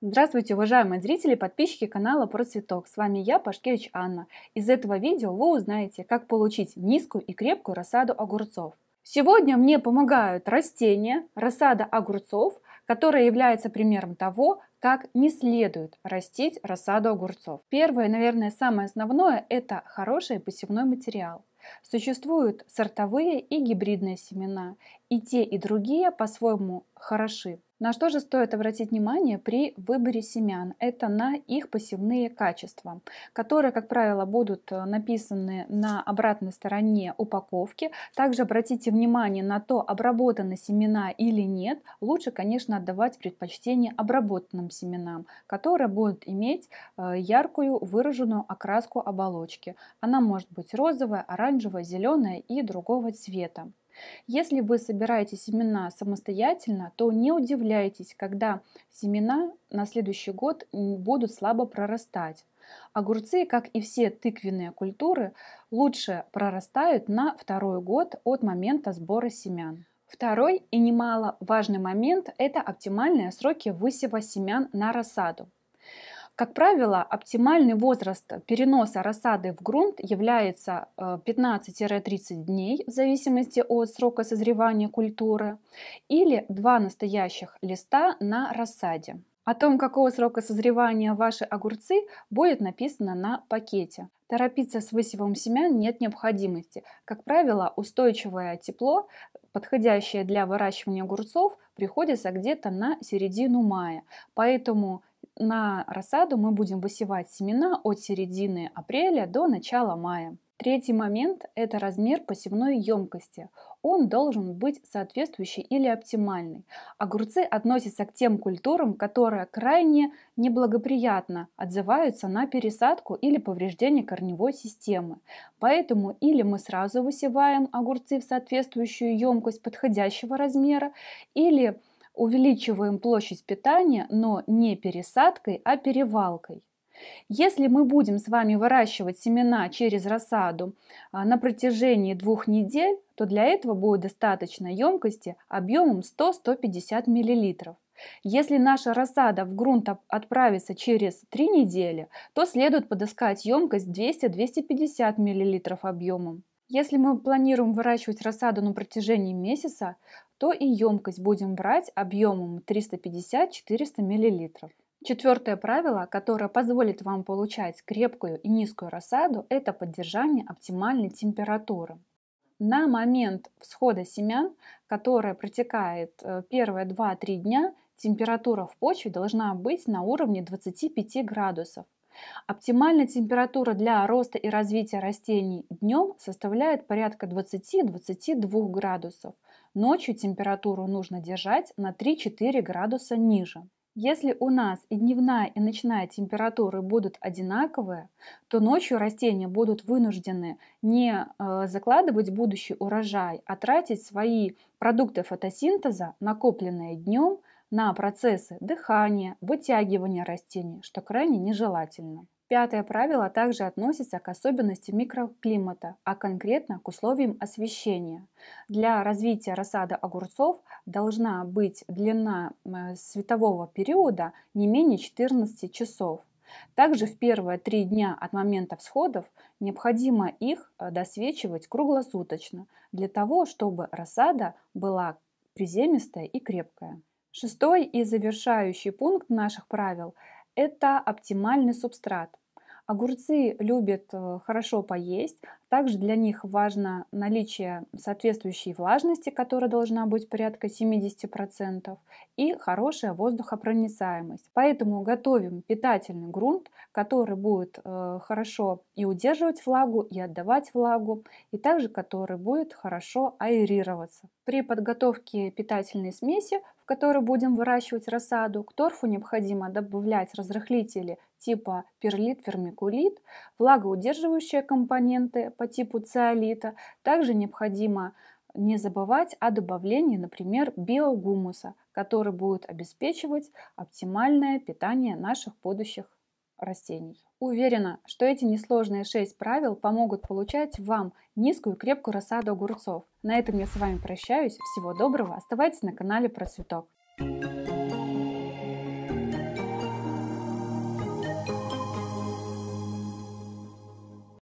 Здравствуйте, уважаемые зрители и подписчики канала Про Цветок. С вами я, Пашкевич Анна. Из этого видео вы узнаете, как получить низкую и крепкую рассаду огурцов. Сегодня мне помогают растения, рассада огурцов, которая является примером того, как не следует растить рассаду огурцов. Первое, наверное, самое основное – это хороший посевной материал. Существуют сортовые и гибридные семена, и те, и другие по-своему хороши. На что же стоит обратить внимание при выборе семян? Это на их посевные качества, которые, как правило, будут э, написаны на обратной стороне упаковки. Также обратите внимание на то, обработаны семена или нет. Лучше, конечно, отдавать предпочтение обработанным семенам, которые будут иметь э, яркую выраженную окраску оболочки. Она может быть розовая, оранжевая, зеленая и другого цвета. Если вы собираете семена самостоятельно, то не удивляйтесь, когда семена на следующий год будут слабо прорастать. Огурцы, как и все тыквенные культуры, лучше прорастают на второй год от момента сбора семян. Второй и немало важный момент – это оптимальные сроки высева семян на рассаду. Как правило, оптимальный возраст переноса рассады в грунт является 15-30 э, дней в зависимости от срока созревания культуры или два настоящих листа на рассаде. О том, какого срока созревания ваши огурцы, будет написано на пакете. Торопиться с высевом семян нет необходимости. Как правило, устойчивое тепло, подходящее для выращивания огурцов, приходится где-то на середину мая. Поэтому на рассаду мы будем высевать семена от середины апреля до начала мая. Третий момент – это размер посевной емкости. Он должен быть соответствующий или оптимальный. Огурцы относятся к тем культурам, которые крайне неблагоприятно отзываются на пересадку или повреждение корневой системы. Поэтому или мы сразу высеваем огурцы в соответствующую емкость подходящего размера, или увеличиваем площадь питания, но не пересадкой, а перевалкой. Если мы будем с вами выращивать семена через рассаду а, на протяжении двух недель, то для этого будет достаточно емкости объемом 100-150 мл. Если наша рассада в грунт отправится через 3 недели, то следует подыскать емкость 200-250 мл объемом. Если мы планируем выращивать рассаду на протяжении месяца, то и емкость будем брать объемом 350-400 мл. Четвертое правило, которое позволит вам получать крепкую и низкую рассаду, это поддержание оптимальной температуры. На момент всхода семян, которая протекает э, первые 2-3 дня, температура в почве должна быть на уровне 25 градусов. Оптимальная температура для роста и развития растений днем составляет порядка 20-22 градусов. Ночью температуру нужно держать на 3-4 градуса ниже. Если у нас и дневная, и ночная температуры будут одинаковые, то ночью растения будут вынуждены не э, закладывать будущий урожай, а тратить свои продукты фотосинтеза, накопленные днем, на процессы дыхания, вытягивания растений, что крайне нежелательно. Пятое правило также относится к особенности микроклимата, а конкретно к условиям освещения. Для развития рассады огурцов должна быть длина э, светового периода не менее 14 часов. Также в первые три дня от момента всходов необходимо их э, досвечивать круглосуточно, для того, чтобы рассада была приземистая и крепкая. Шестой и завершающий пункт наших правил – это оптимальный субстрат. Огурцы любят э, хорошо поесть, также для них важно наличие соответствующей влажности, которая должна быть порядка 70%, и хорошая воздухопроницаемость. Поэтому готовим питательный грунт, который будет э, хорошо и удерживать влагу, и отдавать влагу, и также который будет хорошо аэрироваться. При подготовке питательной смеси, в которой будем выращивать рассаду, к торфу необходимо добавлять разрыхлители типа перлит, вермикулит, влагоудерживающие компоненты, по типу циолита. Также необходимо не забывать о добавлении, например, биогумуса, который будет обеспечивать оптимальное питание наших будущих растений. Уверена, что эти несложные 6 правил помогут получать вам низкую и крепкую рассаду огурцов. На этом я с вами прощаюсь. Всего доброго. Оставайтесь на канале Процветок. Thank you